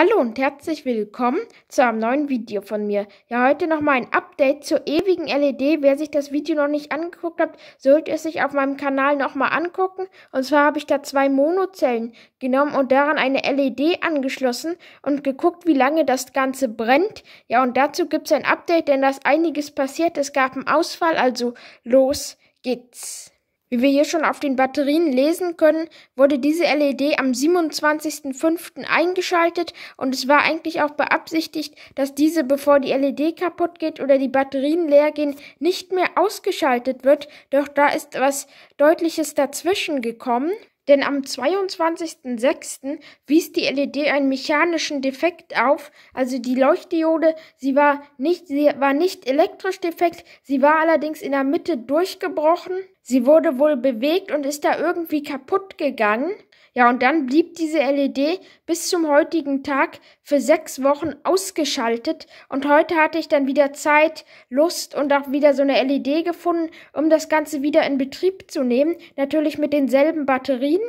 Hallo und herzlich willkommen zu einem neuen Video von mir. Ja, heute nochmal ein Update zur ewigen LED. Wer sich das Video noch nicht angeguckt hat, sollte es sich auf meinem Kanal nochmal angucken. Und zwar habe ich da zwei Monozellen genommen und daran eine LED angeschlossen und geguckt, wie lange das Ganze brennt. Ja, und dazu gibt es ein Update, denn da ist einiges passiert. Es gab einen Ausfall, also los geht's. Wie wir hier schon auf den Batterien lesen können, wurde diese LED am 27.05. eingeschaltet und es war eigentlich auch beabsichtigt, dass diese, bevor die LED kaputt geht oder die Batterien leer gehen, nicht mehr ausgeschaltet wird, doch da ist was Deutliches dazwischen gekommen. Denn am 22.06. wies die LED einen mechanischen Defekt auf, also die Leuchtdiode, sie war nicht, sie war nicht elektrisch defekt, sie war allerdings in der Mitte durchgebrochen. Sie wurde wohl bewegt und ist da irgendwie kaputt gegangen. Ja, und dann blieb diese LED bis zum heutigen Tag für sechs Wochen ausgeschaltet. Und heute hatte ich dann wieder Zeit, Lust und auch wieder so eine LED gefunden, um das Ganze wieder in Betrieb zu nehmen. Natürlich mit denselben Batterien.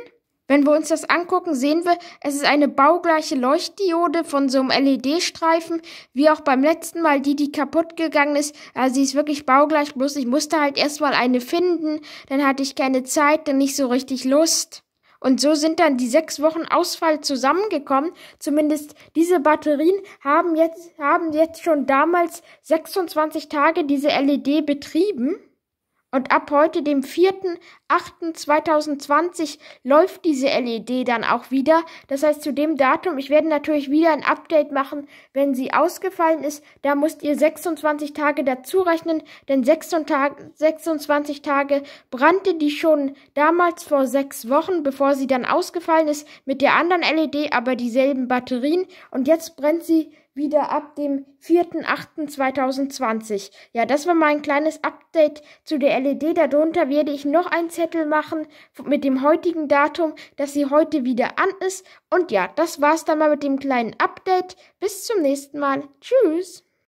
Wenn wir uns das angucken, sehen wir, es ist eine baugleiche Leuchtdiode von so einem LED-Streifen, wie auch beim letzten Mal die, die kaputt gegangen ist. Also sie ist wirklich baugleich, bloß ich musste halt erstmal eine finden, dann hatte ich keine Zeit, dann nicht so richtig Lust. Und so sind dann die sechs Wochen Ausfall zusammengekommen. Zumindest diese Batterien haben jetzt, haben jetzt schon damals 26 Tage diese LED betrieben. Und ab heute, dem 4.8.2020, läuft diese LED dann auch wieder. Das heißt, zu dem Datum, ich werde natürlich wieder ein Update machen, wenn sie ausgefallen ist. Da müsst ihr 26 Tage dazu rechnen, denn 26 Tage brannte die schon damals vor sechs Wochen, bevor sie dann ausgefallen ist, mit der anderen LED, aber dieselben Batterien. Und jetzt brennt sie wieder ab dem 4.8.2020. Ja, das war mein kleines Update zu der LED. Darunter werde ich noch einen Zettel machen mit dem heutigen Datum, dass sie heute wieder an ist. Und ja, das war's dann mal mit dem kleinen Update. Bis zum nächsten Mal. Tschüss.